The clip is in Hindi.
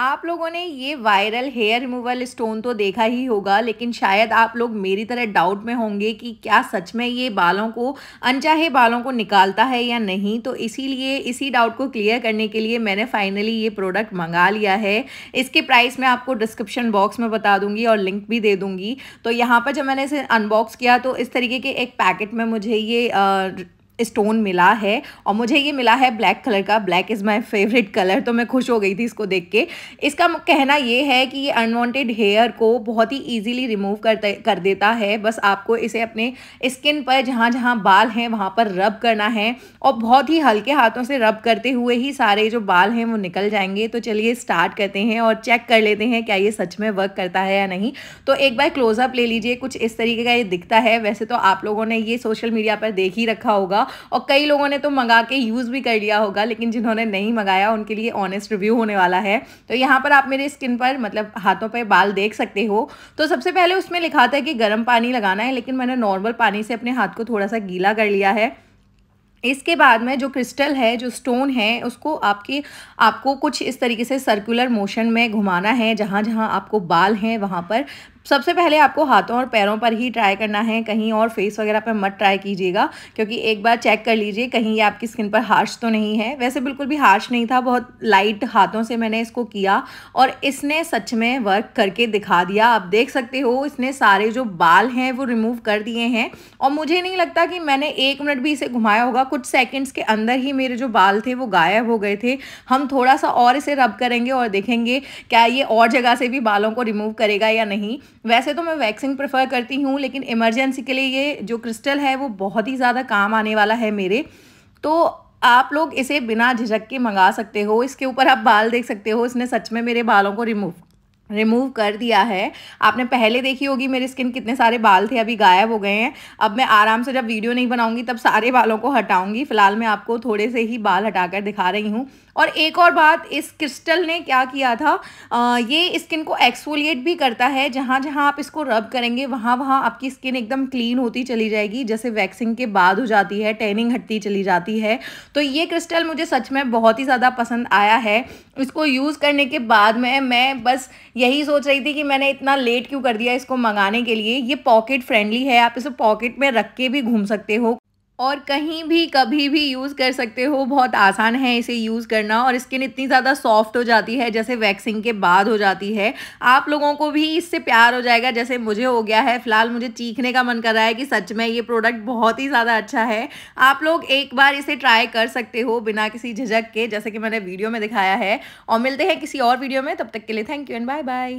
आप लोगों ने ये वायरल हेयर रिमूवल स्टोन तो देखा ही होगा लेकिन शायद आप लोग मेरी तरह डाउट में होंगे कि क्या सच में ये बालों को अनचाहे बालों को निकालता है या नहीं तो इसीलिए इसी डाउट को क्लियर करने के लिए मैंने फाइनली ये प्रोडक्ट मंगा लिया है इसके प्राइस मैं आपको डिस्क्रिप्शन बॉक्स में बता दूंगी और लिंक भी दे दूंगी तो यहाँ पर जब मैंने इसे अनबॉक्स किया तो इस तरीके के एक पैकेट में मुझे ये आ, स्टोन मिला है और मुझे ये मिला है ब्लैक कलर का black is my favourite colour तो मैं खुश हो गई थी इसको देख के इसका कहना ये है कि ये अनवांटेड हेयर को बहुत ही इजीली रिमूव करते कर देता है बस आपको इसे अपने स्किन पर जहाँ जहाँ बाल हैं वहाँ पर रब करना है और बहुत ही हल्के हाथों से रब करते हुए ही सारे जो बाल हैं वो निकल जाएंगे तो चलिए स्टार्ट करते हैं और चेक कर लेते हैं क्या ये सच में वर्क करता है या नहीं तो एक बार क्लोजअप ले लीजिए कुछ इस तरीके का ये दिखता है वैसे तो आप लोगों ने ये सोशल मीडिया पर देख ही रखा होगा और कई लोगों ने तो मंगा के यूज़ भी कर लिया होगा लेकिन जिन्होंने नहीं मंगाया उनके लिए ऑनेस्ट रिव्यू होने वाला है तो यहाँ पर आप मेरे स्किन पर मतलब हाथों पर बाल देख सकते हो तो सबसे पहले उसमें लिखा था कि गर्म पानी लगाना है लेकिन मैंने नॉर्मल पानी से अपने हाथ को थोड़ा सा गीला कर लिया है इसके बाद में जो क्रिस्टल है जो स्टोन है उसको आपके आपको कुछ इस तरीके से सर्कुलर मोशन में घुमाना है जहाँ जहाँ आपको बाल हैं वहाँ पर सबसे पहले आपको हाथों और पैरों पर ही ट्राई करना है कहीं और फेस वगैरह पर मत ट्राई कीजिएगा क्योंकि एक बार चेक कर लीजिए कहीं ये आपकी स्किन पर हार्श तो नहीं है वैसे बिल्कुल भी हार्श नहीं था बहुत लाइट हाथों से मैंने इसको किया और इसने सच में वर्क करके दिखा दिया आप देख सकते हो इसने सारे जो बाल हैं वो रिमूव कर दिए हैं और मुझे नहीं लगता कि मैंने एक मिनट भी इसे घुमाया होगा कुछ सेकेंड्स के अंदर ही मेरे जो बाल थे वो गायब हो गए थे हम थोड़ा सा और इसे रब करेंगे और देखेंगे क्या ये और जगह से भी बालों को रिमूव करेगा या नहीं वैसे तो मैं वैक्सिंग प्रेफर करती हूँ लेकिन इमरजेंसी के लिए ये जो क्रिस्टल है वो बहुत ही ज़्यादा काम आने वाला है मेरे तो आप लोग इसे बिना झिझक के मंगा सकते हो इसके ऊपर आप बाल देख सकते हो इसने सच में मेरे बालों को रिमूव रिमूव कर दिया है आपने पहले देखी होगी मेरी स्किन कितने सारे बाल थे अभी गायब हो गए हैं अब मैं आराम से जब वीडियो नहीं बनाऊंगी तब सारे बालों को हटाऊंगी फ़िलहाल मैं आपको थोड़े से ही बाल हटाकर दिखा रही हूँ और एक और बात इस क्रिस्टल ने क्या किया था आ, ये स्किन को एक्सफोलिएट भी करता है जहाँ जहाँ आप इसको रब करेंगे वहाँ वहाँ आपकी स्किन एकदम क्लीन होती चली जाएगी जैसे वैक्सिंग के बाद हो जाती है टेनिंग हटती चली जाती है तो ये क्रिस्टल मुझे सच में बहुत ही ज़्यादा पसंद आया है इसको यूज़ करने के बाद में मैं बस यही सोच रही थी कि मैंने इतना लेट क्यों कर दिया इसको मंगाने के लिए ये पॉकेट फ्रेंडली है आप इसे पॉकेट में रख के भी घूम सकते हो और कहीं भी कभी भी यूज़ कर सकते हो बहुत आसान है इसे यूज़ करना और स्किन इतनी ज़्यादा सॉफ्ट हो जाती है जैसे वैक्सिंग के बाद हो जाती है आप लोगों को भी इससे प्यार हो जाएगा जैसे मुझे हो गया है फ़िलहाल मुझे चीखने का मन कर रहा है कि सच में ये प्रोडक्ट बहुत ही ज़्यादा अच्छा है आप लोग एक बार इसे ट्राई कर सकते हो बिना किसी झिझक के जैसे कि मैंने वीडियो में दिखाया है और मिलते हैं किसी और वीडियो में तब तक के लिए thank you and bye bye